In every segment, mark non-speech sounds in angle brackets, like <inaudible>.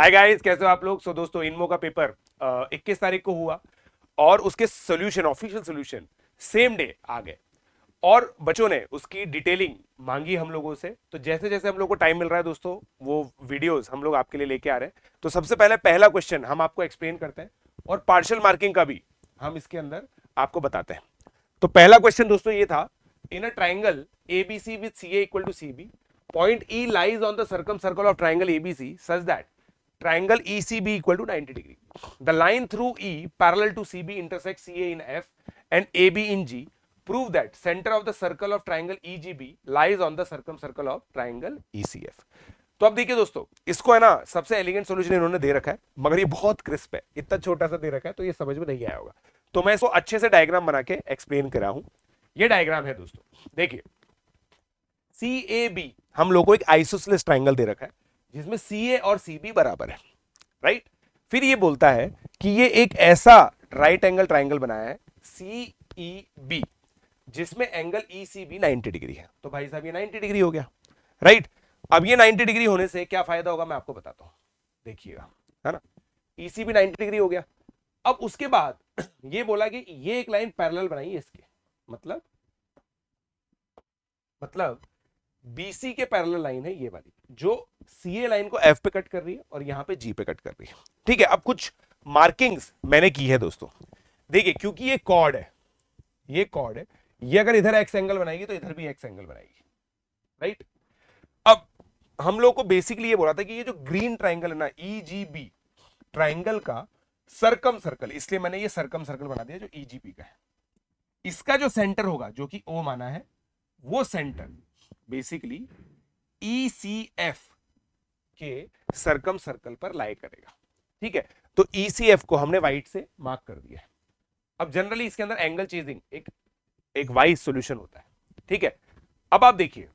Hi guys कैसे हो आप लोग सो so, दोस्तों इनमो का पेपर uh, 21 तारीख को हुआ और उसके solution official solution same day आ गए और बच्चों ने उसकी डिटेलिंग मांगी हम लोगों से तो जैसे जैसे हम लोग को टाइम मिल रहा है दोस्तों वो वीडियोस हम लोग आपके लिए लेके आ रहे हैं तो सबसे पहले पहला क्वेश्चन हम आपको एक्सप्लेन करते हैं और पार्शल मार्किंग का भी हम इसके अंदर आपको बताते हैं तो पहला क्वेश्चन दोस्तों ये था in a triangle A B C with C equal to C B point E lies on the circumcircle of triangle A B C such that triangle ECB equal to 90 degree. The line through E parallel to CB intersects CA in F and AB in G. Prove that center of the circle of triangle EGB lies on the circumcircle of triangle ECF. तो अब देखिए दोस्तों इसको है ना सबसे elegant solution इन्होंने दे रखा है मगर ये बहुत क्रिस्प है इतना छोटा सा दे रखा है तो ये समझ में नहीं आया होगा तो मैं इसको अच्छे से डायग्राम बना के एक्सप्लेन करा हूं ये डायग्राम है दोस्तों देखिए सी ए बी हम लोगों को एक आइसोसलेस ट्राइंगल दे रखा है जिसमें सी ए और सी बी बराबर है राइट फिर ये बोलता है कि ये एक ऐसा राइट एंगल ट्राइंगल बनाया है सी ई बी जिसमें angle E C B ninety degree है तो भाई साहब ये नाइनटी डिग्री हो गया राइट अब ये नाइनटी डिग्री होने से क्या फायदा होगा मैं आपको बताता हूँ देखिएगा है ना E C B ninety degree हो गया अब उसके बाद <clears throat> ये बोला कि ये एक लाइन पैरेलल बनाई है इसके मतलब मतलब बी सी के पैरेलल लाइन है ये वाली जो सी ए लाइन को एफ पे कट कर रही है और यहां पे जी पे कट कर रही है ठीक है अब कुछ मार्किंग्स मैंने की है दोस्तों देखिए क्योंकि ये कॉर्ड है ये कॉर्ड है ये अगर इधर एक्स एंगल बनाएगी तो इधर भी एक्स एंगल बनाएगी राइट अब हम लोग को बेसिकली ये बोला था कि ये जो ग्रीन ट्राइंगल है ना ई जी बी ट्राइंगल का सर्कम सर्कल इसलिए मैंने ये सर्कम सर्कल बना दिया जो ई जी बी का है इसका जो सेंटर होगा जो कि ओ माना है वो centre basically E C F के सरकम सर्कल पर लाई करेगा ठीक है तो ईसीएफ e को हमने व्हाइट से मार्क कर दिया अब जनरली इसके अंदर एंगल चेजिंग एक एक वाइज सॉल्यूशन होता है ठीक है अब आप देखिए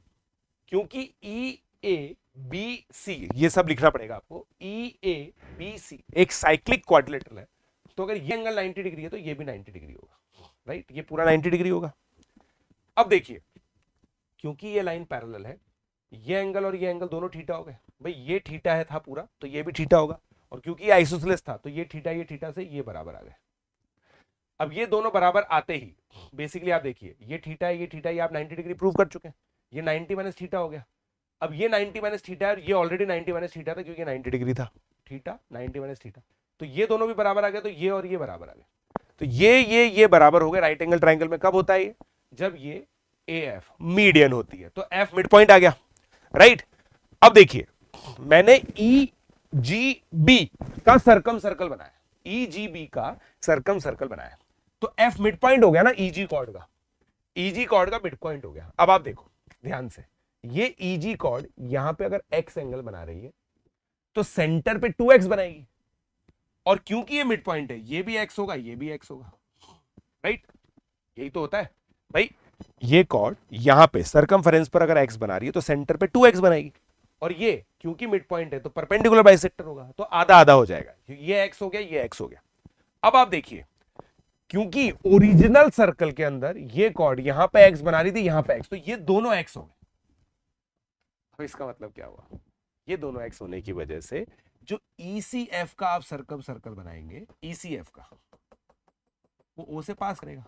क्योंकि ई ए बी सी ये सब लिखना पड़ेगा आपको ई ए बी सी एक साइक्लिक क्वाड्रिलेटरल है तो अगर ये एंगल 90 डिग्री है तो ये भी 90 डिग्री होगा राइट ये पूरा 90 डिग्री होगा अब देखिए क्योंकि ये लाइन पैरेलल है ये एंगल और ये एंगल दोनों ठीठा हो गए भाई ये ठीटा है था पूरा तो ये भी ठीटा होगा और क्योंकि आइसोसलेस था तो ये ठीटा ये ठीटा से ये बराबर आ गए अब ये दोनों बराबर आते ही बेसिकली आप देखिए ये ठीटा है ये ठीटा ये आप 90 डिग्री प्रूव कर चुके हैं ये 90 माइनस ठीटा हो गया अब ये 90 माइनस ठीटा है और ये ऑलरेडी 90 माइनस ठीटा था क्योंकि 90 डिग्री था ठीटा 90 माइनस ठीटा तो ये दोनों भी बराबर आ गए तो ये और ये बराबर आ गए तो ये ये ये बराबर हो गए राइट एंगल ट्राइंगल में कब होता है ये जब ये ए एफ मीडियन होती है तो एफ मिड पॉइंट आ गया राइट अब देखिए मैंने ई जी बी का सर्कम सर्कल बनाया ई जी बी का सर्कम सर्कल बनाया तो एफ मिड पॉइंट हो गया ना ईजी e कॉर्ड का ई जी कॉर्ड का मिड पॉइंट हो गया अब आप देखो ध्यान से ये ईजी कॉर्ड यहां पे अगर एक्स एंगल बना रही है तो सेंटर पे टू एक्स बनाएगी और क्योंकि ये मिड पॉइंट है ये भी एक्स होगा ये भी एक्स होगा राइट यही तो होता है भाई ये कॉर्ड यहां पे सरकमफरेंस पर अगर एक्स बना रही है तो सेंटर पे टू एक्स बनाएगी और ये क्योंकि मिड पॉइंट है तो परपेंडिकुलर बाई होगा तो आधा आधा हो जाएगा ये एक्स हो गया ये एक्स हो गया अब आप देखिए क्योंकि ओरिजिनल सर्कल के अंदर ये कॉर्ड यहां पे एक्स बना रही थी यहां पे एक्स तो ये दोनों एक्स हो गए अब इसका मतलब क्या हुआ ये दोनों एक्स होने की वजह से जो ECF का आप सर्कम सर्कल बनाएंगे ECF का वो O से पास करेगा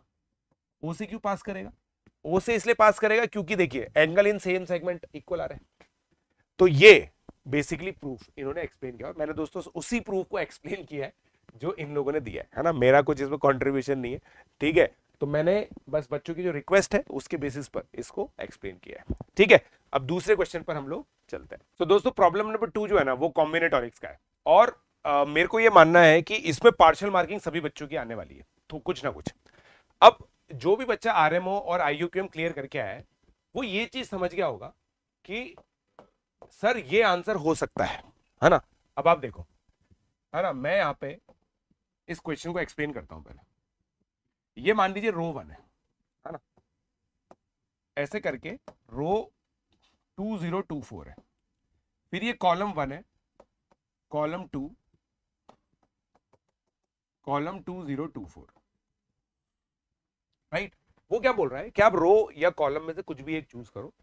O से क्यों पास करेगा O से इसलिए पास करेगा क्योंकि देखिए angle in same segment equal आ रहा है तो ये बेसिकली प्रूफ इन्होंने एक्सप्लेन किया मैंने दोस्तों उसी प्रूफ को एक्सप्लेन किया है जो इन लोगों ने दिया है है ना मेरा कुछ इसमें कॉन्ट्रीब्यूशन नहीं है ठीक है तो मैंने बस बच्चों की जो रिक्वेस्ट है उसके बेसिस पर इसको एक्सप्लेन किया है ठीक है अब दूसरे क्वेश्चन पर हम लोग चलते हैं तो दोस्तों प्रॉब्लम नंबर टू जो है ना वो कॉम्बिनेटोरिक्स का है और आ, मेरे को ये मानना है कि इसमें पार्शल मार्किंग सभी बच्चों की आने वाली है तो कुछ ना कुछ अब जो भी बच्चा आर और आई क्लियर करके आया है वो ये चीज समझ गया होगा कि सर ये आंसर हो सकता है है ना अब आप देखो है ना मैं यहाँ पे इस क्वेश्चन को एक्सप्लेन करता हूँ पहले ये मान लीजिए रो वन है है ना ऐसे करके row two zero two four है फिर ये कॉलम वन है column two column two zero two four right वो क्या बोल रहा है कि आप रो या कॉलम में से कुछ भी एक चूज करो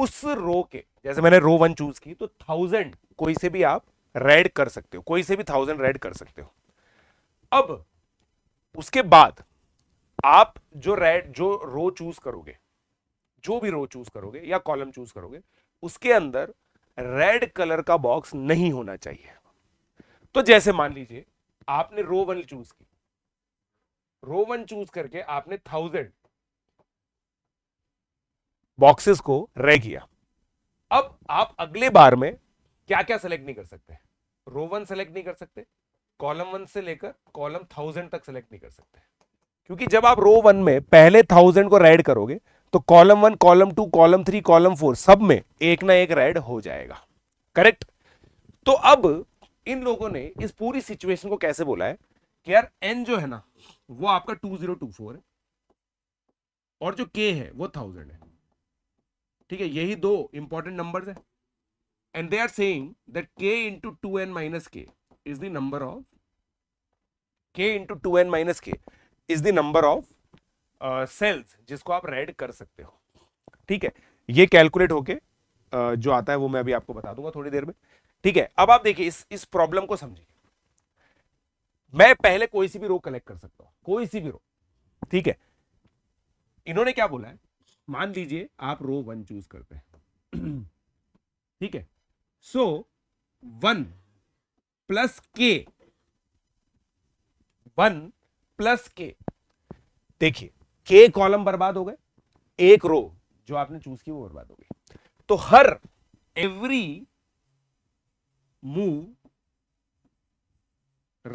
उस रो के जैसे मैंने रो वन चूज की तो थाउजेंड कोई से भी आप रेड कर सकते हो कोई से भी थाउजेंड रेड कर सकते हो अब उसके बाद आप जो रेड जो रो चूज करोगे जो भी रो चूज करोगे या कॉलम चूज करोगे उसके अंदर रेड कलर का बॉक्स नहीं होना चाहिए तो जैसे मान लीजिए आपने रो वन चूज की रो वन चूज करके आपने थाउजेंड बॉक्सेस को रह किया अब आप अगले बार में क्या क्या सेलेक्ट नहीं कर सकते रो वन सेलेक्ट नहीं कर सकते कॉलम वन से लेकर कॉलम थाउजेंड तक सेलेक्ट नहीं कर सकते क्योंकि जब आप रो वन में पहले थाउजेंड को रेड करोगे तो column one column two column three column four सब में एक ना एक रेड हो जाएगा करेक्ट तो अब इन लोगों ने इस पूरी सिचुएशन को कैसे बोला है कि यार एन जो है ना वो आपका टू जीरो टू फोर है और जो के है वो थाउजेंड है ठीक है यही दो इंपॉर्टेंट नंबर है and they are saying that into two n minus k is the number of k into two n minus k is the number of cells जिसको आप रेड कर सकते हो ठीक है ये कैलकुलेट होके uh, जो आता है वो मैं अभी आपको बता दूंगा थोड़ी देर में ठीक है अब आप देखिए इस इस प्रॉब्लम को समझिए मैं पहले कोई सी भी रो कलेक्ट कर सकता हूं कोई सी भी रो ठीक है इन्होंने क्या बोला है मान लीजिए आप रो वन चूज करते हैं <clears throat> ठीक है so one plus k one plus k देखिए के कॉलम बर्बाद हो गए एक रो जो आपने चूज की वो बर्बाद हो गई तो हर every move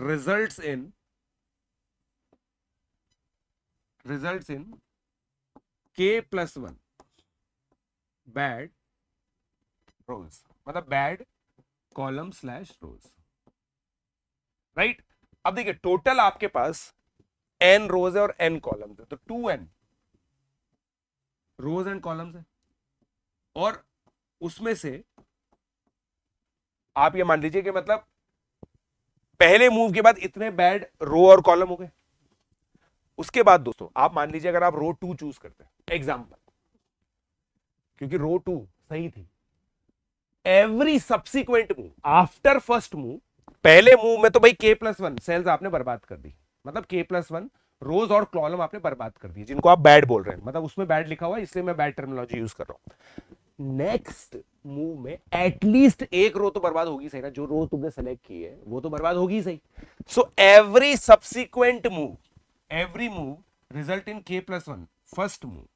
results in results in k plus one bad rows मतलब bad column slash rows right अब देखिए टोटल आपके पास एन रोज है और एन कॉलम है तो two n rows and columns है और उसमें से आप ये मान लीजिए कि मतलब पहले मूव के बाद इतने बैड रो और कॉलम हो गए उसके बाद दोस्तों आप मान लीजिए अगर आप रो टू चूज करते हैं एग्जाम्पल क्योंकि रो टू सही थी every subsequent move after first move पहले मूव में तो भाई के प्लस वन सेल्स आपने बर्बाद कर दी मतलब के प्लस वन रोज और कॉलम आपने बर्बाद कर दी जिनको आप बैड बोल रहे हैं मतलब उसमें बैड लिखा हुआ है इसलिए मैं बैड टर्मिनोलॉजी यूज कर रहा हूं नेक्स्ट मूव में एटलीस्ट एक रो तो बर्बाद होगी सही ना जो रो तुमने सेलेक्ट की है वो तो बर्बाद होगी सही so every subsequent move every move result in k plus 1 first move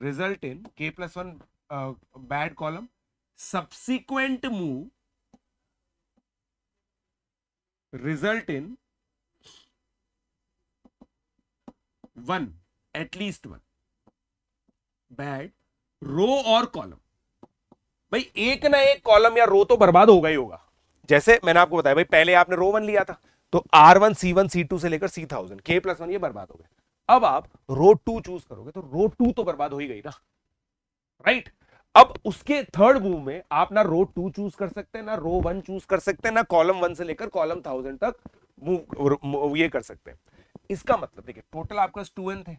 result in k plus 1 uh, bad column subsequent move result in 1 at least 1 bad row or column भाई एक ना एक कॉलम या रो तो बर्बाद होगा ही होगा जैसे मैंने आपको बताया भाई पहले आपने रो वन लिया था तो आर वन सी वन सी टू से लेकर C thousand k plus one ये बर्बाद हो गए अब आप रो टू चूज करोगे तो रो टू तो बर्बाद हो ही गई ना राइट अब उसके थर्ड मूव में आप ना रो टू चूज कर सकते हैं ना रो वन चूज कर सकते हैं ना कॉलम वन से लेकर कॉलम थाउजेंड तक मूव ये कर सकते हैं इसका मतलब देखिए टोटल आपका टू एन थे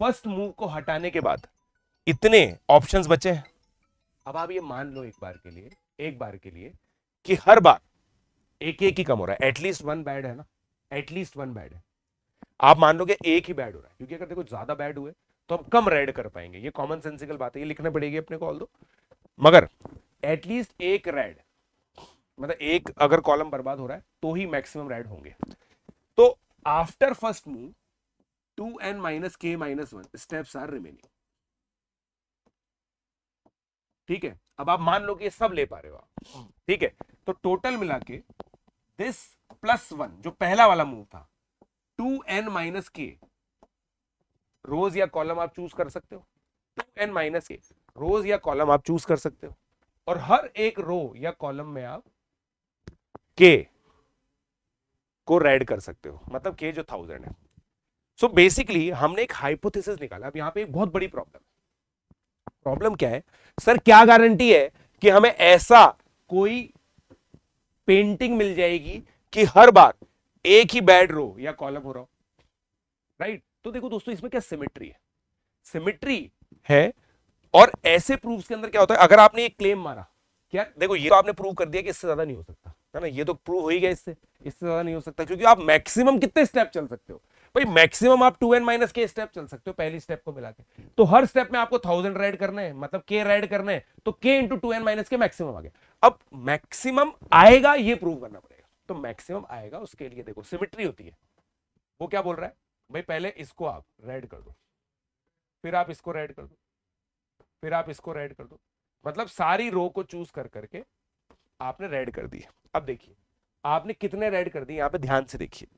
फर्स्ट मूव को हटाने के बाद इतने ऑप्शंस बचे हैं अब आप ये मान लो एक बार के लिए एक बार के लिए कि हर बार एक एक ही कम हो रहा है एटलीस्ट वन बैड है ना एटलीस्ट वन बैड है आप मान लो कि एक ही बैड हो रहा है क्योंकि अगर देखो ज्यादा बैड हुए तो हम कम रेड कर पाएंगे ये कॉमन सेंसिकल बात है ये लिखना पड़ेगी अपने कॉल दो मगर एटलीस्ट एक रेड मतलब एक अगर कॉलम बर्बाद हो रहा है तो ही मैक्सिमम रेड होंगे तो after first move two n minus k minus one step are remaining ठीक है अब आप मान लो कि ये सब ले पा रहे हो आप ठीक है तो टोटल मिला के दिस प्लस वन जो पहला वाला मूव था टू एन माइनस के रोज या कॉलम आप चूज कर सकते हो टू एन माइनस के रोज या कॉलम आप चूज कर सकते हो और हर एक रो या कॉलम में आप के को रेड कर सकते हो मतलब के जो थाउजेंड है सो so बेसिकली हमने एक हाइपोथेसिस निकाला अब यहां पे एक बहुत बड़ी प्रॉब्लम प्रॉब्लम क्या है सर क्या गारंटी है कि हमें ऐसा कोई पेंटिंग मिल जाएगी कि हर बार एक ही बैड रो या कॉलम हो रहा हो राइट तो देखो दोस्तों इसमें क्या सिमेट्री है सिमेट्री है और ऐसे प्रूफ के अंदर क्या होता है अगर आपने एक क्लेम मारा क्या देखो ये तो आपने प्रूव कर दिया कि इससे ज्यादा नहीं हो सकता है ना ये तो प्रूव हो ही गया इससे इससे ज्यादा नहीं हो सकता क्योंकि आप मैक्सिमम कितने स्टेप चल सकते हो भाई मैक्सिमम आप two n minus k step चल सकते हो पहली स्टेप को मिला के तो हर स्टेप में आपको थाउजेंड राइड करने हैं मतलब के राइड करने हैं तो k into two n minus k maximum आ गया अब मैक्सिमम आएगा ये प्रूव करना पड़ेगा तो मैक्सिमम आएगा उसके लिए देखो सिमिट्री होती है वो क्या बोल रहा है भाई पहले इसको आप रेड कर दो फिर आप इसको रेड कर दो फिर आप इसको रेड कर दो मतलब सारी रो को चूज कर करके आपने रेड कर दी अब देखिए आपने कितने रेड कर दिए यहाँ पे ध्यान से देखिए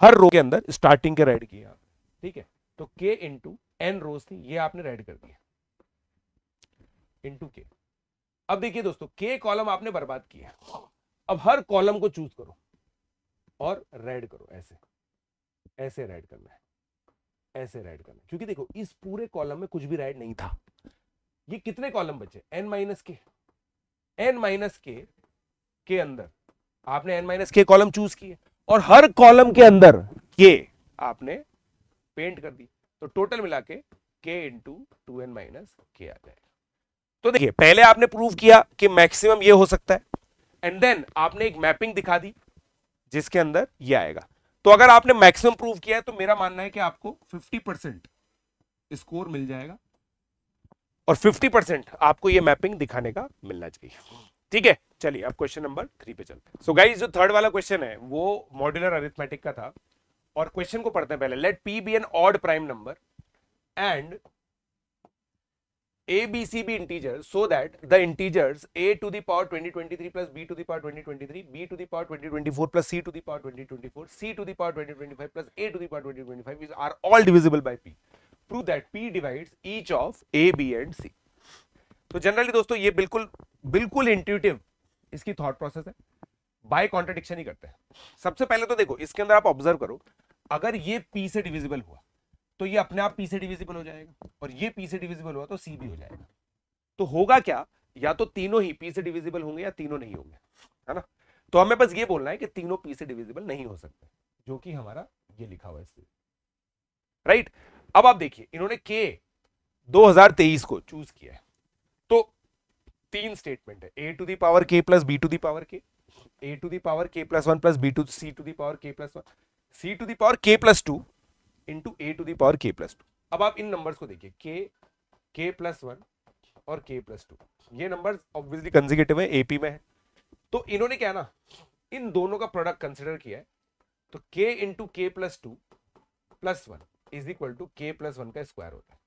हर रो के अंदर स्टार्टिंग के राइड किया ठीक है तो के इंटू एन रोज थी ये आपने राइड कर दिया इंटू के अब देखिए दोस्तों के कॉलम आपने बर्बाद किया अब हर कॉलम को चूज करो और रेड करो ऐसे ऐसे रेड करना है ऐसे रेड करना क्योंकि देखो इस पूरे कॉलम में कुछ भी रेड नहीं था ये कितने कॉलम बचे n minus k N minus k के अंदर आपने n minus k column choose किए और हर कॉलम के अंदर के आपने पेंट कर दी तो टोटल मिला के के इंटू टू एन माइनस के आ जाएगा तो देखिए पहले आपने प्रूव किया कि मैक्सिमम ये हो सकता है एंड देन आपने एक मैपिंग दिखा दी जिसके अंदर ये आएगा तो अगर आपने मैक्सिमम प्रूव किया है तो मेरा मानना है कि आपको 50 परसेंट स्कोर मिल जाएगा और 50 परसेंट आपको ये मैपिंग दिखाने का मिलना चाहिए ठीक है चलिए अब क्वेश्चन नंबर थ्री पे चलते सो गाइस जो थर्ड वाला क्वेश्चन है वो मॉड्यूलर अरिथमेटिक का था और क्वेश्चन को पढ़ते हैं पहले let p be an odd prime number and a B c be integer so that the integers a to the power twenty twenty three plus b to the power twenty twenty three b to the power twenty twenty four plus c to the power twenty twenty four c to the power twenty twenty five plus a to the power twenty twenty five are all divisible by P prove that p divides each of a b and c तो generally दोस्तों ये बिल्कुल बिल्कुल intuitive इसकी thought process है by contradiction ही करते हैं सबसे पहले तो देखो इसके अंदर आप ऑब्जर्व करो अगर ये पी से डिविजिबल हुआ तो ये अपने आप पी से डिविजिबल हो जाएगा और ये पी से डिविजिबल हुआ तो सी भी हो जाएगा तो होगा क्या या तो तीनों ही पी से डिविजिबल होंगे या तीनों नहीं होंगे है ना तो हमें बस ये बोलना है कि तीनों पी से डिविजिबल नहीं हो सकते जो कि हमारा ये लिखा हुआ है राइट अब आप देखिए इन्होंने के 2023 को चूज किया है तीन स्टेटमेंट है a to the power k plus b to the power k a to the power k plus one plus b to c to power k plus one C to power k plus two into a to power k plus two अब आप इन numbers को देखिए के k plus one और k plus two ये number obviously consecutive है AP में है तो इन्होंने क्या ना इन दोनों का प्रोडक्ट कंसिडर किया है तो k into k plus two plus one is equal to k plus one का स्क्वायर होता है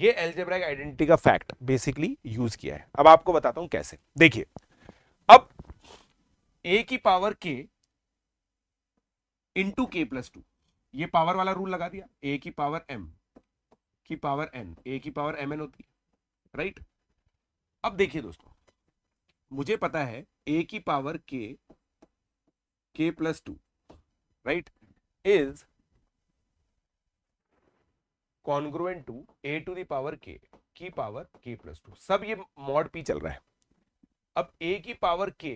ये एल्जेब्रिक आइडेंटिटी का फैक्ट बेसिकली यूज किया है अब आपको बताता हूं कैसे देखिए अब ए की power k into k plus two ये पावर वाला रूल लगा दिया ए की पावर एम की पावर एन ए की पावर एम एन होती है राइट अब देखिए दोस्तों मुझे पता है ए की power k k plus two right is congruent to a to the power k की पावर के प्लस टू सब ये मॉड पी चल रहा है अब ए की power k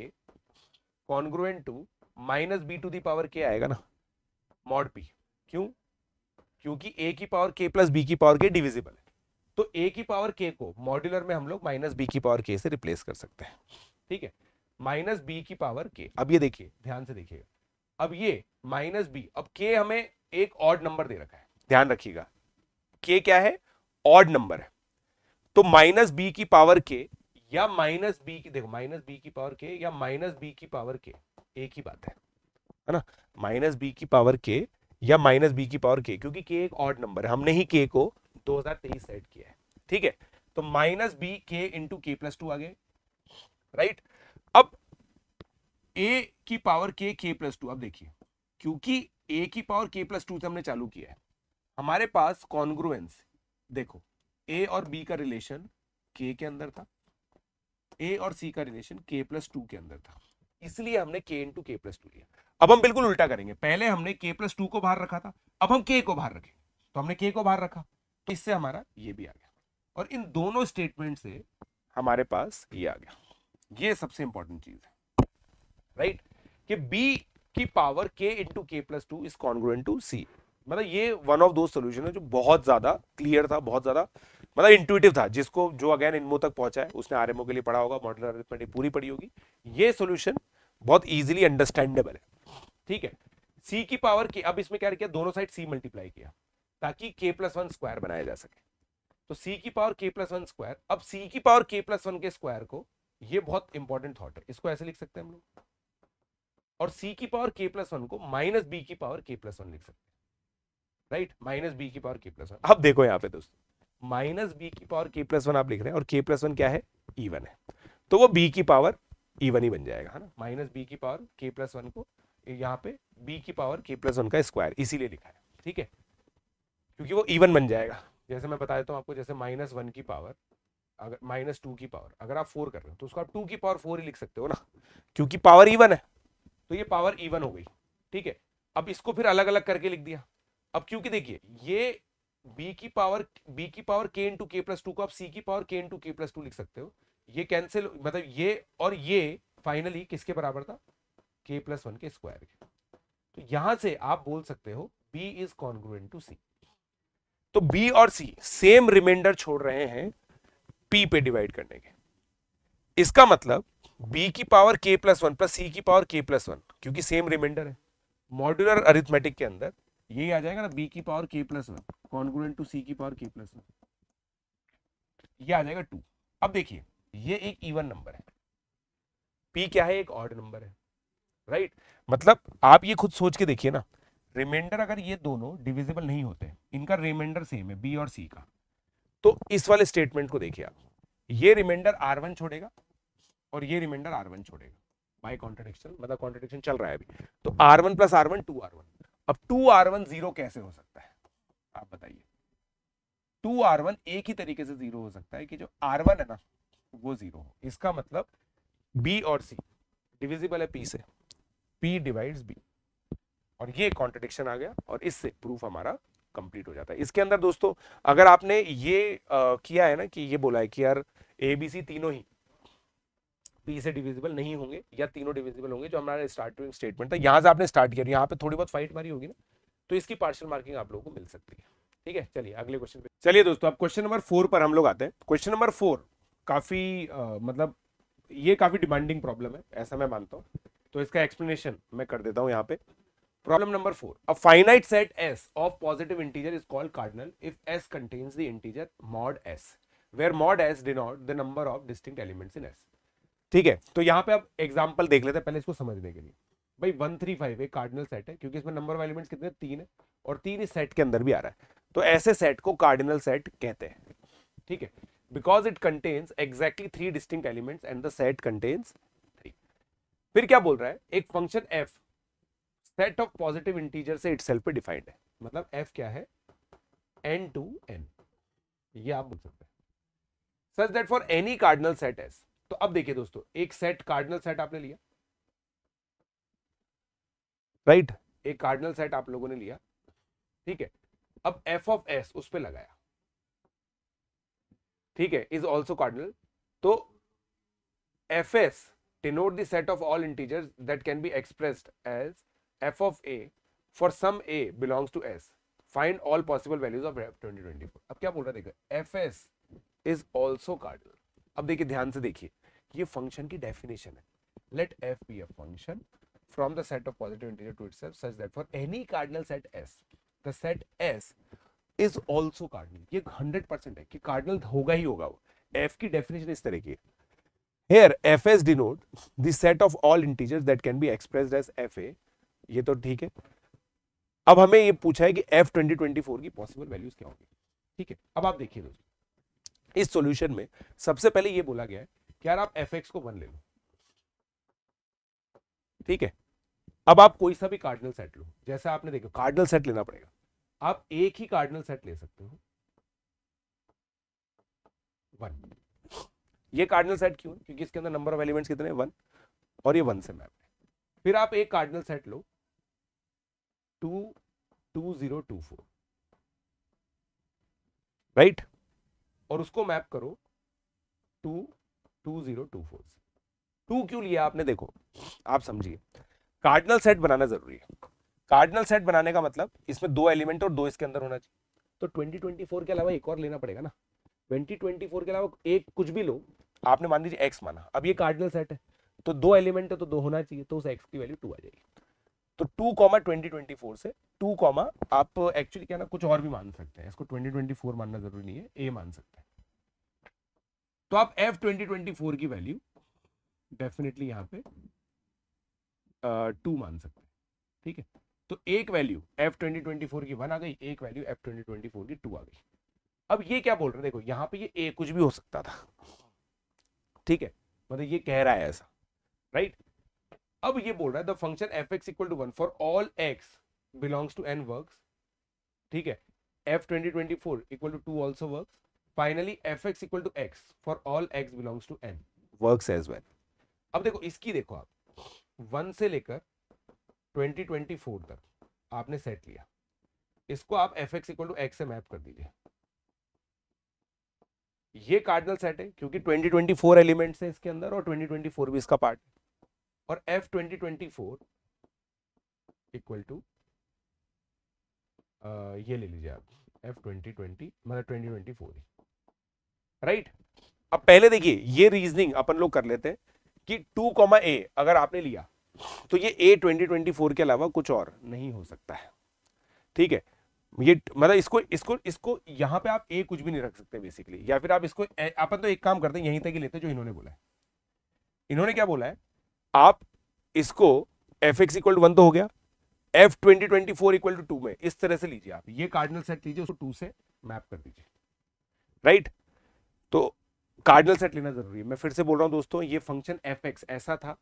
congruent to minus b to the power k आएगा ना मॉड पी क्यों क्योंकि ए की पावर के प्लस बी की पावर के डिविजिबल है तो ए की पावर के को मॉड्यूलर में हम लोग माइनस बी की पावर के से रिप्लेस कर सकते हैं ठीक है माइनस बी की पावर के अब ये देखिए ध्यान से देखिएगा अब ये माइनस बी अब के हमें एक ऑड नंबर दे रखा है ध्यान रखिएगा के क्या है ऑड नंबर है तो माइनस बी की पावर के या माइनस बी की देखो माइनस बी की पावर के या माइनस बी की पावर के एक ही बात है है ना माइनस बी की पावर के या माइनस बी की पावर के क्योंकि के एक ऑड नंबर है हमने ही के को 2023 सेट किया है ठीक है तो minus b k into k plus two आ गए राइट अब ए की power k k plus two अब देखिए क्योंकि ए की पावर के प्लस टू से हमने चालू किया है हमारे पास कॉन्ग्रुएंस देखो ए और बी का रिलेशन के के अंदर था ए और सी का रिलेशन के प्लस टू के अंदर था इसलिए हमने के टू के प्लस टू लिया अब हम बिल्कुल उल्टा करेंगे पहले हमने के प्लस टू को बाहर रखा था अब हम के को बाहर रखेंगे तो हमने के को बाहर रखा तो इससे हमारा ये भी आ गया और इन दोनों स्टेटमेंट से हमारे पास ये आ गया ये सबसे इंपॉर्टेंट चीज है राइट कि बी की power k into k plus two is congruent to c मतलब ये वन ऑफ दो सोल्यूशन है जो बहुत ज्यादा क्लियर था बहुत ज्यादा मतलब इंटुएटिव था जिसको जो अगेन इनमो तक पहुंचा है उसने आरएमओ के लिए पढ़ा होगा मॉडल पूरी पढ़ी होगी ये सोल्यूशन बहुत ईजिली अंडरस्टैंडेबल है ठीक है सी की पावर के अब इसमें क्या किया दोनों साइड सी मल्टीप्लाई किया ताकि के प्लस वन स्क्वायर बनाया जा सके तो सी की power k plus one square अब सी की पावर के प्लस वन के स्क्वायर को ये बहुत इंपॉर्टेंट थॉट है इसको ऐसे लिख सकते हैं हम लोग और सी की पावर के प्लस वन को माइनस बी की पावर के प्लस वन लिख सकते हैं राइट माइनस बी की पावर के प्लस वन अब देखो यहाँ पे दोस्तों माइनस बी की पावर के प्लस वन आप लिख रहे हैं और के प्लस वन क्या है ईवन है तो वो बी की पावर ईवन ही बन जाएगा है ना माइनस बी की पावर के प्लस वन को यहाँ पे बी की पावर के प्लस वन का स्क्वायर इसीलिए लिखा है ठीक है क्योंकि वो इवन बन जाएगा जैसे मैं बता देता हूँ आपको जैसे माइनस वन की पावर अगर माइनस टू की पावर अगर आप फोर कर रहे हो तो उसको आप टू की पावर फोर ही लिख सकते हो ना क्योंकि पावर इवन है तो ये पावर इवन हो गई ठीक है अब इसको फिर अलग अलग करके लिख दिया अब क्योंकि देखिए ये b की पावर b की power k into k plus two को आप c की power k into k plus two लिख सकते हो ये कैंसिल मतलब ये और ये फाइनली किसके बराबर था k प्लस वन के स्क्वायर के तो यहां से आप बोल सकते हो b is congruent to c तो b और c सेम रिमाइंडर छोड़ रहे हैं p पे डिवाइड करने के इसका मतलब b की power k plus one plus c की पावर k प्लस वन क्योंकि सेम रिमाइंडर है मॉड्यूलर अरिथमेटिक के अंदर यही आ जाएगा ना बी की power k plus one congruent to c की पावर के प्लस वन ये आ जाएगा टू अब देखिए ये एक इवन नंबर है पी क्या है एक ऑड नंबर है राइट right? मतलब आप ये खुद सोच के देखिए ना रिमाइंडर अगर ये दोनों डिविजिबल नहीं होते इनका रिमाइंडर सेम है बी और सी का तो इस वाले स्टेटमेंट को देखिए आप ये रिमाइंडर आर वन छोड़ेगा और ये रिमाइंडर आर वन छोड़ेगा बाई कॉन्ट्रोडिक्शन मतलब कॉन्ट्रोडिक्शन चल रहा है अभी तो R one plus R one two R one अब टू आर वन जीरो कैसे हो सकता है आप बताइए टू आर वन एक ही तरीके से जीरो हो सकता है कि जो आर वन है ना वो जीरो हो इसका मतलब बी और सी डिविजिबल है पी से पी डिवाइड बी और ये कॉन्ट्रडिक्शन आ गया और इससे प्रूफ हमारा कंप्लीट हो जाता है इसके अंदर दोस्तों अगर आपने ये आ, किया है ना कि ये बोला है कि यार ए बी सी तीनों ही पी से डिविजिबल नहीं होंगे या तीनों डिविजिबल होंगे जो हमारा स्टार्टिंग स्टेटमेंट था यहाँ से आपने स्टार्ट किया यहाँ पे थोड़ी बहुत फाइट मारी होगी ना तो इसकी पार्शियल मार्किंग आप लोगों को मिल सकती है ठीक है चलिए अगले क्वेश्चन पे चलिए दोस्तों अब क्वेश्चन नंबर फोर पर हम लोग आते हैं क्वेश्चन नंबर फोर काफ़ी आ, मतलब ये काफ़ी डिमांडिंग प्रॉब्लम है ऐसा मैं मानता हूँ तो इसका एक्सप्लेनेशन मैं कर देता हूँ यहाँ पे problem number four a finite set S of positive integer is called cardinal if S contains the integer mod S where mod S denote the number of distinct elements in S ठीक है तो यहाँ पे आप example देख लेते हैं पहले इसको समझने के लिए भाई वन थ्री फाइव एक कार्डिनल सेट है क्योंकि इसमें नंबर ऑफ एलिमेंट्स कितने तीन है और तीन इस सेट के अंदर भी आ रहा है तो ऐसे सेट को कार्डिनल सेट कहते हैं ठीक है because it contains exactly three distinct elements and the set contains three फिर क्या बोल रहा है एक function F set of positive integer से इट पे डिफाइंड है मतलब एफ क्या है एन टू एन ये आप बोल सकते हैं such that for any cardinal set S तो अब देखिए दोस्तों एक सेट कार्डिनल सेट आपने लिया राइट right. एक कार्डिनल सेट आप लोगों ने लिया ठीक है अब एफ ऑफ एस उस पर लगाया ठीक है इज ऑल्सो कार्डिनल तो F S denote that of all integers that can be express as F of A for some A belongs to S find all possible values of F twenty twenty four अब क्या बोल रहा है देखो F S is also cardinal अब देखिए ध्यान से देखिए ये फंक्शन की डेफिनेशन है let F be a function from the set of positive integer to itself such that for any cardinal set S the set S is also cardinal ये 100% है कि कार्डिनल होगा ही होगा वो एफ की डेफिनेशन इस तरह की है here F S denote the set of all integers that can be expressed as F A ये तो ठीक है अब हमें ये पूछा है कि F 2024 की पॉसिबल वैल्यूज क्या होंगी ठीक है अब आप देखिए दोस्तों इस सॉल्यूशन में सबसे पहले ये बोला गया है कि यार आप एफ एक्स को वन ले लो ठीक है अब आप कोई सा भी कार्डिनल सेट लो जैसा आपने देखो कार्डिनल सेट लेना पड़ेगा आप एक ही कार्डिनल सेट ले सकते हो वन ये कार्डिनल सेट क्यों क्योंकि इसके अंदर नंबर ऑफ एलिमेंट्स कितने वन और ये वन से मैप है फिर आप एक कार्डिनल सेट लो two two zero two four right और उसको मैप करो two two zero two four two क्यों लिया आपने देखो आप समझिए कार्डिनल सेट बनाना जरूरी है कार्डिनल सेट बनाने का मतलब इसमें दो एलिमेंट और दो इसके अंदर होना चाहिए तो ट्वेंटी ट्वेंटी फोर के अलावा एक और लेना पड़ेगा ना ट्वेंटी ट्वेंटी फोर के अलावा एक कुछ भी लो आपने मान लीजिए एक्स माना अब ये कार्डिनल सेट है तो दो एलिमेंट है तो दो होना चाहिए तो उस एक्स की वैल्यू टू आ जाएगी तो two comma twenty twenty four से टू कॉमा आप एक्चुअली क्या ना कुछ और भी मान सकते हैं इसको ट्वेंटी ट्वेंटी फोर मानना जरूरी नहीं है ए मान सकते हैं तो आप एफ ट्वेंटी ट्वेंटी फोर की वैल्यू डेफिनेटली यहां पे टू मान सकते हैं ठीक है तो एक value F twenty twenty four की वन आ गई एक value F twenty twenty four की टू आ गई अब ये क्या बोल रहे हैं देखो यहाँ पे ये ए कुछ भी हो सकता था ठीक है मतलब ये कह रहा है ऐसा राइट अब ये बोल रहा है the function F X equal to one for all X belongs to N work ठीक है F twenty twenty four equal to two also work finally F X equal to X for all X belongs to N work as well अब देखो इसकी देखो आप one से लेकर twenty twenty four तक आपने सेट लिया इसको आप F X equal to X से मैप कर दीजिए ये कार्डिनल सेट है क्योंकि 2024 एलिमेंट्स है इसके अंदर और 2024 भी इसका पार्ट है और F twenty twenty four equal to ये ले लीजिए आप एफ ट्वेंटी ट्वेंटी मतलब ट्वेंटी ट्वेंटी फोर राइट अब पहले देखिए ये रीजनिंग अपन लोग कर लेते हैं कि टू कॉमा ए अगर आपने लिया तो ये ए ट्वेंटी ट्वेंटी फोर के अलावा कुछ और नहीं हो सकता है ठीक है ये मतलब इसको इसको इसको यहां पे आप ए कुछ भी नहीं रख सकते बेसिकली या फिर आप इसको अपन तो एक काम करते हैं यहीं तक ही लेते हैं जो इन्होंने बोला है इन्होंने क्या बोला है आप इसको एफ एक्स इक्वल वन तो हो गया F twenty twenty four equal to two में इस तरह से लीजिए आप ये कार्डिनल सेट लीजिए उसको टू से मैप कर दीजिए राइट तो कार्डिनल सेट लेना जरूरी है मैं फिर से बोल रहा हूं दोस्तों ये फंक्शन एफ एक्स ऐसा था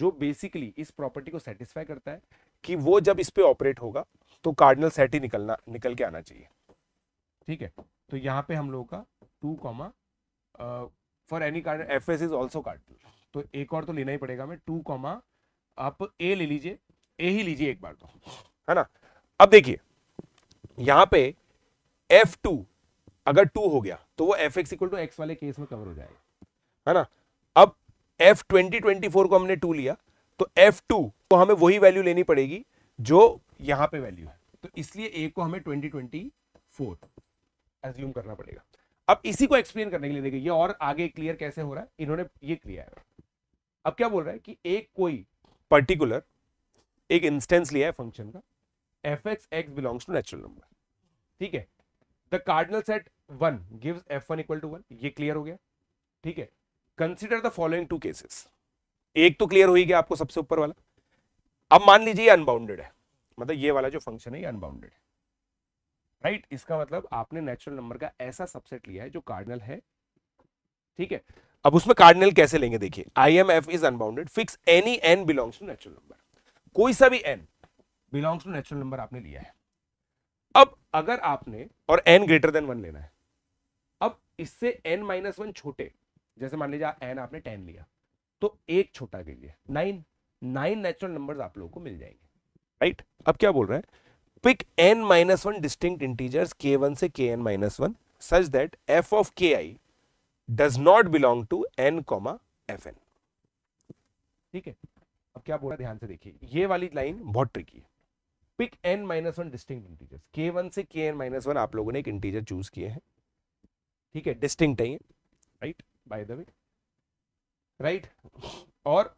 जो बेसिकली इस प्रॉपर्टी को सेटिस्फाई करता है कि वो जब इस पर ऑपरेट होगा तो कार्डिनल सेट ही निकलना निकल के आना चाहिए ठीक है तो यहां पे हम लोगों का two comma for any cardinal F S is also cardinal तो एक और तो लेना ही पड़ेगा हमें टू कॉमा आप ए ले लीजिए ए ही लीजिए एक बार तो है ना अब देखिए यहां पे एफ टू अगर टू हो गया तो वो F X equal to X वाले केस में कवर हो जाएगा है ना अब एफ ट्वेंटी ट्वेंटी फोर को हमने टू लिया तो एफ टू को हमें वही वैल्यू लेनी पड़ेगी जो यहां पे वैल्यू है तो इसलिए ए को हमें ट्वेंटी ट्वेंटी फोर एज्यूम करना पड़ेगा अब इसी को एक्सप्लेन करने के लिए देखिए ये और आगे क्लियर कैसे हो रहा है इन्होंने ये क्लियर है अब क्या बोल रहा है कि एक कोई पर्टिकुलर एक इंस्टेंस लिया है फंक्शन का F X X belongs to natural number ठीक है the cardinal set one gives F one equal to one ये क्लियर हो गया ठीक है consider the following two cases एक तो क्लियर हो ही गया आपको सबसे ऊपर वाला अब मान लीजिए अनबाउंडेड है मतलब ये वाला जो फंक्शन है ये अनबाउंडेड है राइट right? इसका मतलब आपने नेचुरल नंबर का ऐसा सबसेट लिया है जो कार्डिनल है ठीक है अब उसमें कार्डिनल कैसे लेंगे देखिए I M F is unbounded fix any N belongs to natural number कोई सा भी N belongs to natural number आपने लिया है अब अगर आपने और एन ग्रेटर देन वन लेना है अब इससे एन माइनस वन छोटे जैसे मान लीजिए एन आपने टेन लिया तो एक छोटा के लिए नाइन नाइन नेचुरल नंबर आप लोगों को मिल जाएंगे राइट right? अब क्या बोल रहे हैं pick N minus one distinct integers K one से K N minus one such that F of K I does not belong to n comma fn ठीक है अब क्या बोला ध्यान से देखिए ये वाली लाइन बहुत ट्रिकी है pick n minus one distinct integers K one से के एन माइनस वन आप लोगों ने एक इंटीजर चूज किए हैं ठीक है डिस्टिंग है right by the way right और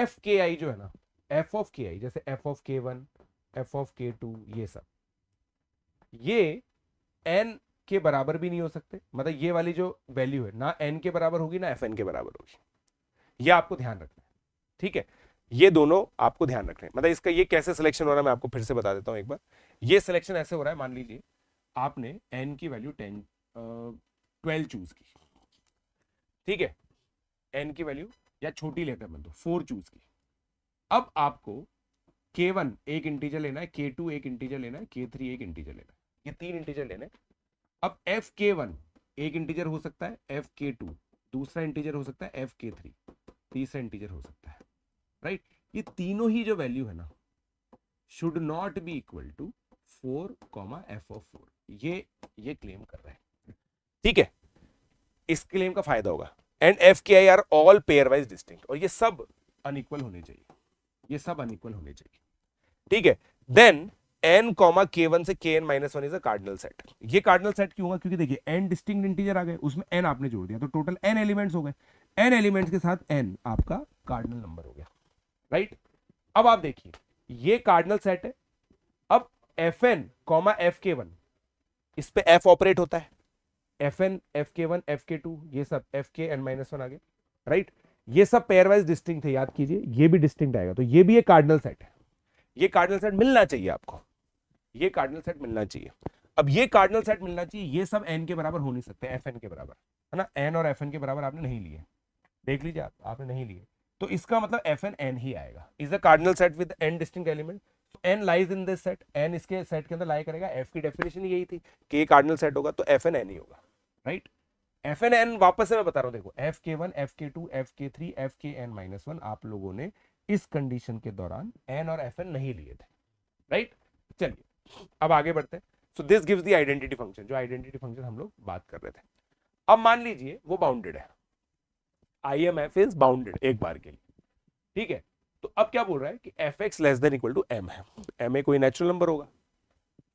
एफ के आई जो है ना एफ ऑफ के आई जैसे F of K one F of K two ये सब ये एन के बराबर भी नहीं हो सकते मतलब ये वाली जो वैल्यू है ना एन के बराबर होगी ना एफ एन के बराबर होगी ये आपको ध्यान रखना है ठीक है ये दोनों आपको ध्यान रखना है मतलब इसका ये कैसे सिलेक्शन हो रहा है मैं आपको फिर से बता देता हूँ एक बार ये सिलेक्शन ऐसे हो रहा है मान लीजिए आपने एन की वैल्यू टेन ट्वेल्व चूज की ठीक है एन की वैल्यू या छोटी लेकर बन दो फोर चूज की अब आपको के वन एक इंटीजर लेना है के टू एक इंटीजर लेना है के थ्री एक इंटीजर लेना है ये तीन इंटीजर लेना है अब एफ के वन एक इंटीजर हो सकता है एफ के टू दूसरा इंटीजर हो सकता है एफ के थ्री तीसरा इंटीजर हो सकता है राइट ये तीनों ही जो वैल्यू है ना should not be equal to four comma F of four ये ये क्लेम कर रहे हैं ठीक है इस क्लेम का फायदा होगा and F K I are all pairwise distinct और ये सब अनइक्वल होने चाहिए ये सब अनइक्वल होने चाहिए ठीक है then N comma K one से K N minus one is a cardinal set ये कार्डिनल सेट क्यों होगा क्योंकि देखिए एन डिस्टिंग इंटीजर आ गए उसमें एन आपने जोड़ दिया तो टोटल एन एलिमेंट्स हो गए एन एलिमेंट्स के साथ एन आपका कार्डिनल नंबर हो गया राइट अब आप देखिए ये कार्डिनल सेट है अब F N comma F K one इस पे एफ ऑपरेट होता है F N F K one F K two ये सब F K N minus one आगे राइट ये सब पेयरवाइज डिस्टिंग थे याद कीजिए ये भी डिस्टिंग आएगा तो ये भी एक कार्डिनल सेट है ये कार्डिनल सेट मिलना चाहिए आपको ये कार्डिनल सेट मिलना चाहिए अब ये कार्डिनल सेट मिलना चाहिए ये सब एन के बराबर हो नहीं सकते एफ एन के बराबर है ना एन और एफ एन के बराबर आपने नहीं लिए देख लीजिए आप आपने नहीं लिए तो इसका मतलब एफ एन एन ही आएगा is a cardinal set with N distinct element N lies in this set N इसके सेट के अंदर लाई करेगा एफ की डेफिनेशन यही थी कि ये कार्डिनल सेट होगा तो एफ एन एन ही होगा राइट एफ एन एन वापस से मैं बता रहा हूँ देखो F K one F K two F K three F K N minus one आप लोगों ने इस कंडीशन के दौरान एन और एफ एन नहीं लिए थे राइट चलिए अब आगे बढ़ते हैं so this gives the identity function जो आइडेंटिटी फंक्शन हम लोग बात कर रहे थे अब मान लीजिए वो बाउंडेड है I M F is bounded एक बार के लिए ठीक है तो अब क्या बोल रहा है कि F X less than equal to M है एम ए कोई नेचुरल नंबर होगा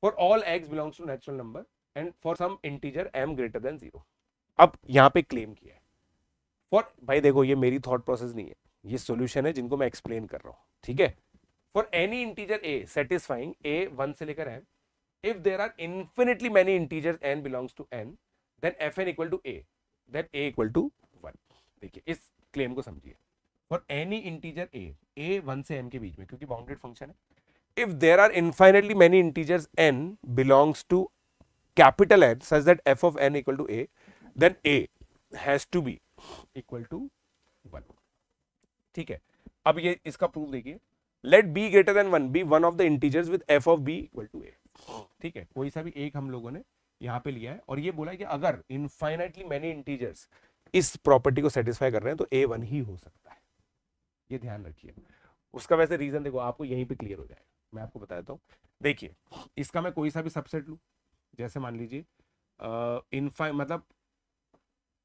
for all X belongs to natural number and for some integer M greater than zero अब यहाँ पे क्लेम किया है फॉर भाई देखो ये मेरी थॉट प्रोसेस नहीं है ये सोल्यूशन है जिनको मैं एक्सप्लेन कर रहा हूँ ठीक है for any integer A satisfying A one से लेकर N if there are infinitely many integer N belongs to N then F N equal to A then A equal to one देखिए इस क्लेम को समझिए for any integer A A one से N के बीच में क्योंकि बाउंडेड फंक्शन है if there are infinitely many integers N belongs to capital N such that F of N equal to A then A has to be equal to one ठीक है अब ये इसका प्रूफ देखिए let B greater than one B one of the integers with F of B equal to A ठीक है कोई सा भी एक हम लोगों ने यहाँ पे लिया है और ये बोला है कि अगर इनफाइनाइटली मैनी इंटीजर्स इस प्रॉपर्टी को सेटिस्फाई कर रहे हैं तो ए वन ही हो सकता है ये ध्यान रखिए उसका वैसे रीजन देखो आपको यहीं पे क्लियर हो जाएगा मैं आपको बता देता हूँ देखिए इसका मैं कोई सा भी सबसेट लूँ जैसे मान लीजिए इनफाइ मतलब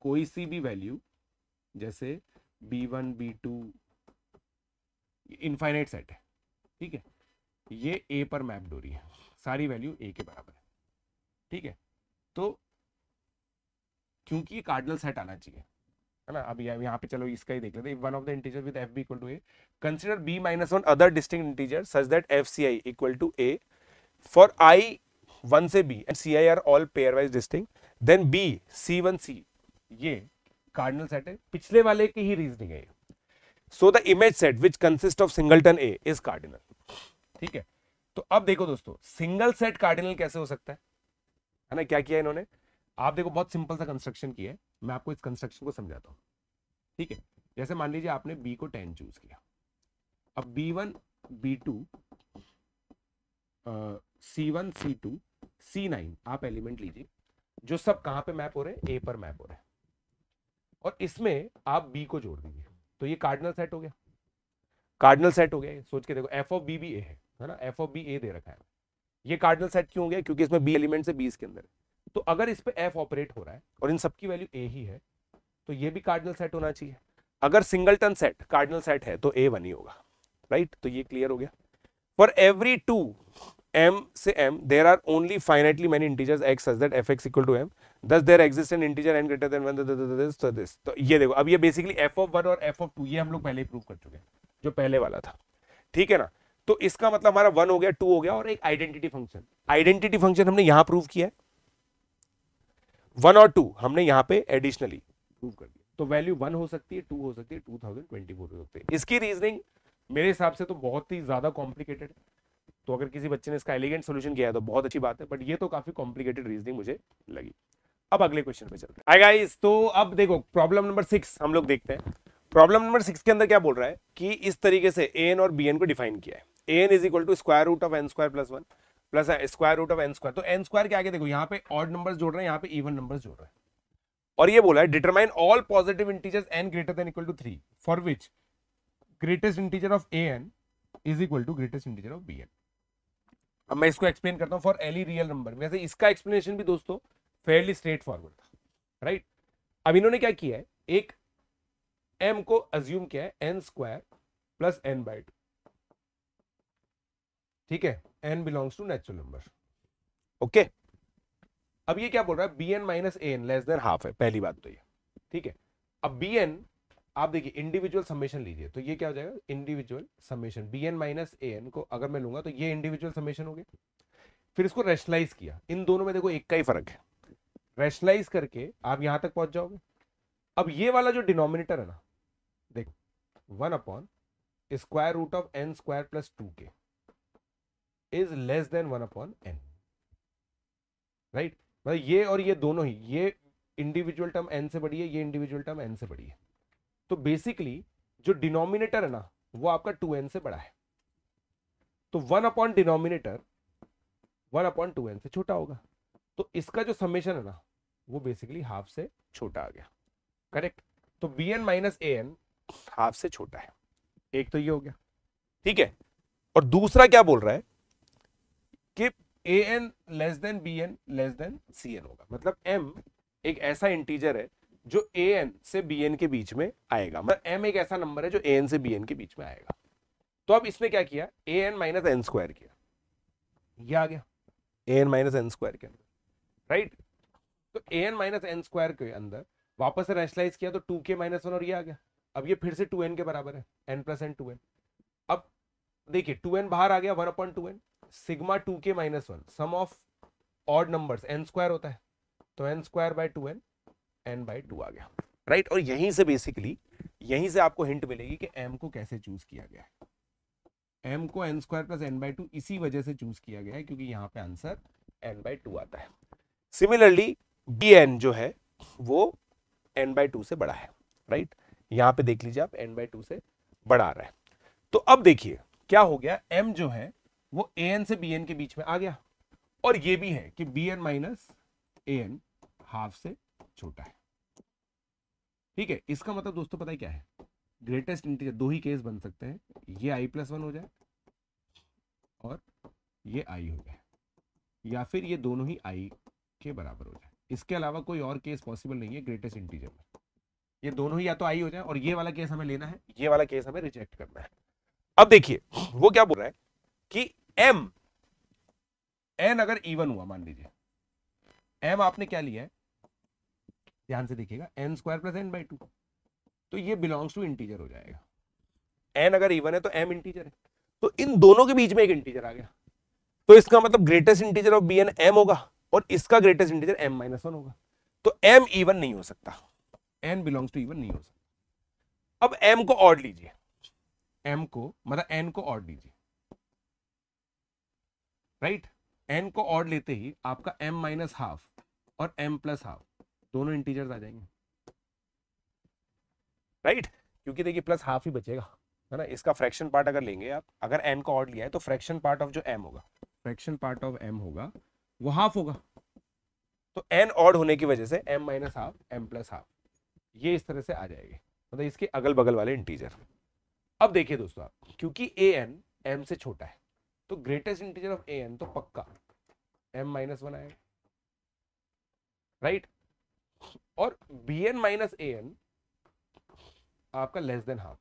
कोई सी भी वैल्यू जैसे B one B two infinite set है ठीक है ये ए पर मैप हो रही है सारी वैल्यू ए के बराबर है ठीक है तो क्योंकि ये कार्डनल सेट आना चाहिए है ना अभी यहाँ पे चलो इसका ही देख लेते हैं one of the integer with F B equal to A consider B minus one other distinct integer such that F C I equal to A for I one से B and C I are all pairwise distinct then B C one C ये cardinal set है पिछले वाले की ही reasoning है so the image set which consist of singleton A is cardinal ठीक है तो अब देखो दोस्तों सिंगल सेट कार्डिनल कैसे हो सकता है है ना क्या किया इन्होंने आप देखो बहुत सिंपल सा कंस्ट्रक्शन किया है मैं आपको इस कंस्ट्रक्शन को समझाता हूँ ठीक है जैसे मान लीजिए आपने बी को टेन चूज किया अब B one B to C one C two C nine आप एलिमेंट लीजिए जो सब कहाँ पे मैप हो रहे हैं ए पर मैप हो रहे हैं और इसमें आप बी को जोड़ दीजिए तो ये कार्डिनल सेट हो गया कार्डिनल सेट हो गया सोच के देखो F of B B A है है ना एफ ऑफ बी ए दे रखा है ये कार्डिनल सेट क्यों हो गया क्योंकि इसमें बी एलिमेंट है बीस के अंदर तो अगर इस पर एफ ऑपरेट हो रहा है और इन सबकी वैल्यू ए ही है तो ये भी कार्डिनल सेट होना चाहिए अगर सिंगलटन सेट कार्डिनल सेट है तो ए वन ही होगा राइट right? तो ये क्लियर हो गया for every two m say m, there are only finitely many integers x such that f x equal to m. Thus there exists an integer n greater than 1 this तो this. तो ये देखो अब ये basically f of 1 और f of 2 ये हम लोग पहले ही प्रूव कर चुके हैं जो पहले वाला था ठीक है ना तो इसका मतलब हमारा वन हो गया टू हो गया और एक आइडेंटिटी फंक्शन आइडेंटिटी फंक्शन हमने यहां प्रूव किया है वन और टू हमने यहाँ पे एडिशनली प्रूव कर दिया तो वैल्यू वन हो सकती है टू हो सकती है टू थाउजेंड ट्वेंटी फोर हो सकती है इसकी रीजनिंग मेरे हिसाब से तो बहुत ही ज्यादा कॉम्प्लिकेटेड है तो अगर किसी बच्चे ने इसका एलिगेंट सोल्यूशन किया है तो बहुत अच्छी बात है बट ये तो काफी कॉम्प्लिकेटेड रीजनिंग मुझे लगी अब अगले क्वेश्चन पे चलते हैं गाइस तो अब देखो प्रॉब्लम नंबर सिक्स हम लोग देखते हैं प्रॉब्लम नंबर सिक्स के अंदर क्या बोल रहा है कि इस तरीके से ए एन और बी एन को डिफाइन किया है A N is equal to square root of N square plus one plus square root of N square तो एन स्क्वायर के आगे देखो यहाँ पे ऑड नंबर जोड़ रहे हैं यहाँ पे इवन नंबर जोड़ रहे हैं और ये बोला है determine all positive integers N greater than equal to three for which greatest integer of A N is equal to greatest integer of B N अब मैं इसको एक्सप्लेन करता हूँ फॉर एली रियल नंबर वैसे इसका एक्सप्लेनेशन भी दोस्तों fairly straightforward था राइट अब इन्होंने क्या किया है एक एम को अज्यूम किया है N square plus N by two ठीक है N belongs to natural number okay अब ये क्या बोल रहा है B N minus A N less than half है पहली बात तो ये ठीक है अब बी एन आप देखिए इंडिविजुअल समेशन लीजिए तो ये क्या हो जाएगा individual summation B N minus A N को अगर मैं लूंगा तो ये इंडिविजुअल समेशन हो गया फिर इसको रेशनलाइज किया इन दोनों में देखो एक का ही फर्क है रेशनलाइज करके आप यहां तक पहुंच जाओगे अब ये वाला जो डिनोमिनेटर है ना देख one upon square root of N square plus two के is less than one upon N right मतलब ये और ये दोनों ही ये इंडिविजुअल टर्म एन से बड़ी है ये इंडिविजुअल टर्म एन से बड़ी है तो बेसिकली जो डिनोमिनेटर है ना वो आपका टू एन से बड़ा है तो one upon denominator one upon two N से छोटा होगा तो इसका जो समेशन है ना वो बेसिकली हाफ से छोटा आ गया करेक्ट तो B N minus A N half से छोटा है एक तो ये हो गया ठीक है और दूसरा क्या बोल रहा है कि A N less than B N less than C N होगा मतलब एम एक ऐसा इंटीजर है जो ए एन से बी एन के बीच में आएगा मतलब एम एक ऐसा नंबर है जो ए एन से बी एन के बीच में आएगा तो अब इसने क्या किया A N minus N square किया ये आ गया A N minus N square के अंदर राइट तो A N minus N square के अंदर वापस से रैशलाइज किया तो टू के माइनस वन और ये आ गया अब ये फिर से टू एन के बराबर है N plus N two N अब देखिए टू एन बाहर आ गया one upon two N sigma two के minus one sum of odd numbers N square होता है तो N square by two N N by two आ गया राइट right? और यहीं से बेसिकली यहीं से आपको हिंट मिलेगी कि एम को कैसे चूज किया गया है एम को N square plus N by two इसी वजह से चूज किया गया है क्योंकि यहाँ पे आंसर एन बाई टू आता है सिमिलरली बी एन जो है वो एन बाई टू से बड़ा है राइट right? यहाँ पे देख लीजिए आप एन बाई टू से बड़ा आ रहा है तो अब देखिए क्या हो गया एम जो है वो ए एन से बी एन के बीच में आ गया और ये भी है कि B N minus A N half से छोटा है ठीक है इसका मतलब दोस्तों पता ही क्या है ग्रेटेस्ट इंटीजर दो ही केस बन सकते हैं ये आई प्लस वन हो जाए और ये आई हो जाए या फिर ये दोनों ही आई के बराबर हो जाए इसके अलावा कोई और केस पॉसिबल नहीं है ग्रेटेस्ट इंटीजर में ये दोनों ही या तो आई हो जाए और ये वाला केस हमें लेना है ये वाला केस हमें रिजेक्ट करना है अब देखिए वो क्या बोल रहा है कि एम एन अगर इवन हुआ मान लीजिए एम आपने क्या लिया है ध्यान से देखिएगा N square plus N by two तो ये बिलोंग्स टू इंटीजर हो जाएगा एन अगर इवन है तो एम इंटीजर है तो इन दोनों के बीच में एक इंटीजर आ गया तो इसका मतलब greatest integer of B N M होगा और इसका greatest integer M minus one होगा तो एम इवन नहीं हो सकता एन बिलोंग्स टू इवन नहीं हो सकता अब एम को ऑड लीजिए एम को मतलब एन को ऑड लीजिए राइट एन को ऑड लेते ही आपका एम माइनस हाफ और एम प्लस हाफ दोनों इंटीजर्स आ जाएंगे राइट right? क्योंकि देखिए प्लस हाफ ही बचेगा है ना इसका फ्रैक्शन पार्ट अगर लेंगे आप अगर एन का ऑर्ड लिया है तो फ्रैक्शन पार्ट ऑफ जो एम होगा फ्रैक्शन पार्ट ऑफ एम होगा वो हाफ होगा तो एन ऑर्ड होने की वजह से M minus half M plus half ये इस तरह से आ जाएगी मतलब इसके अगल बगल वाले इंटीजर अब देखिए दोस्तों आप क्योंकि ए एन एम से छोटा है तो greatest integer of A N तो पक्का एम माइनस वन आएगा राइट right? और B N minus A N आपका लेस देन हाफ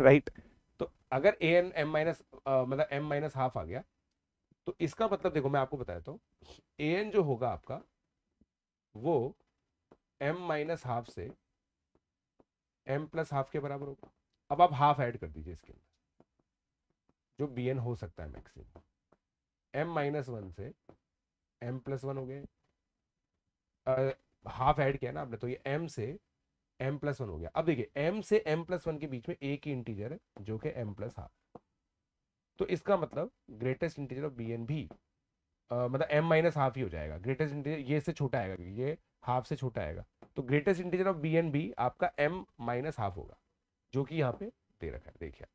राइट तो अगर ए एन एम माइनस मतलब एम माइनस हाफ आ गया तो इसका मतलब देखो मैं आपको बता देता ए एन जो होगा आपका वो एम माइनस हाफ से एम प्लस हाफ के बराबर होगा अब आप हाफ ऐड कर दीजिए इसके अंदर जो बी एन हो सकता है मैक्सिमम एम माइनस वन से एम प्लस वन हो गया हाफ ऐड किया ना आपने तो ये एम से एम प्लस वन हो गया अब देखिए एम से एम प्लस वन के बीच में एक ही इंटीजर है जो कि एम प्लस हाफ तो इसका मतलब greatest integer of B N भी मतलब एम माइनस हाफ ही हो जाएगा ग्रेटेस्ट इंटीजर ये से छोटा आएगा ये हाफ से छोटा आएगा तो greatest integer of B N भी आपका एम माइनस हाफ होगा जो कि यहाँ पे दे रखा है देखिए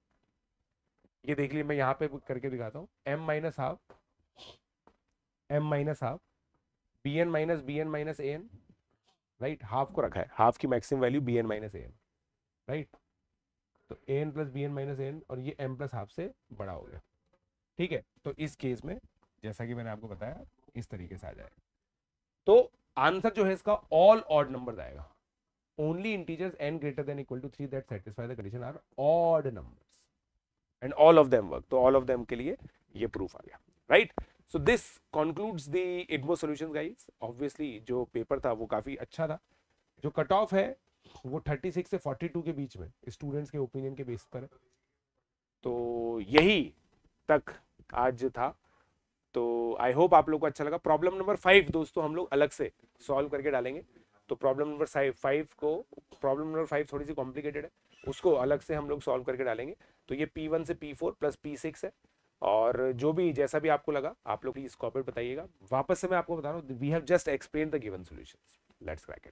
ये देख लीजिए मैं यहाँ पे करके दिखाता हूँ M minus half M minus half B N minus B N minus A N right half को रखा है हाफ की maximum value B N minus A N right तो A N plus B N minus A N और ये M plus half से बड़ा हो गया ठीक है तो इस केस में जैसा कि मैंने आपको बताया इस तरीके से आ जाए तो आंसर जो है इसका ऑल ऑड नंबर आएगा only integers N greater than equal to three that satisfy the condition are odd odd and all of them work तो ऑल ऑफ देम के लिए ये प्रूफ आ गया right right so this concludes the IGMO solution guys obviously जो paper था वो काफ़ी अच्छा था जो कट ऑफ है वो 36 से 42 के बीच में स्टूडेंट्स के ओपिनियन के बेस पर है तो यही तक आज था तो आई होप आप लोग को अच्छा लगा प्रॉब्लम नंबर फाइव दोस्तों हम लोग अलग से सॉल्व करके डालेंगे तो प्रॉब्लम नंबर फाइव को प्रॉब्लम नंबर फाइव थोड़ी सी कॉम्प्लिकेटेड है उसको अलग से हम लोग सॉल्व करके डालेंगे तो ये पी वन से P four plus P six है और जो भी जैसा भी आपको लगा आप लोग प्लीज कॉपरेट बताइएगा वापस से मैं आपको बता रहा हूँ we have just explain the given solution let's crack it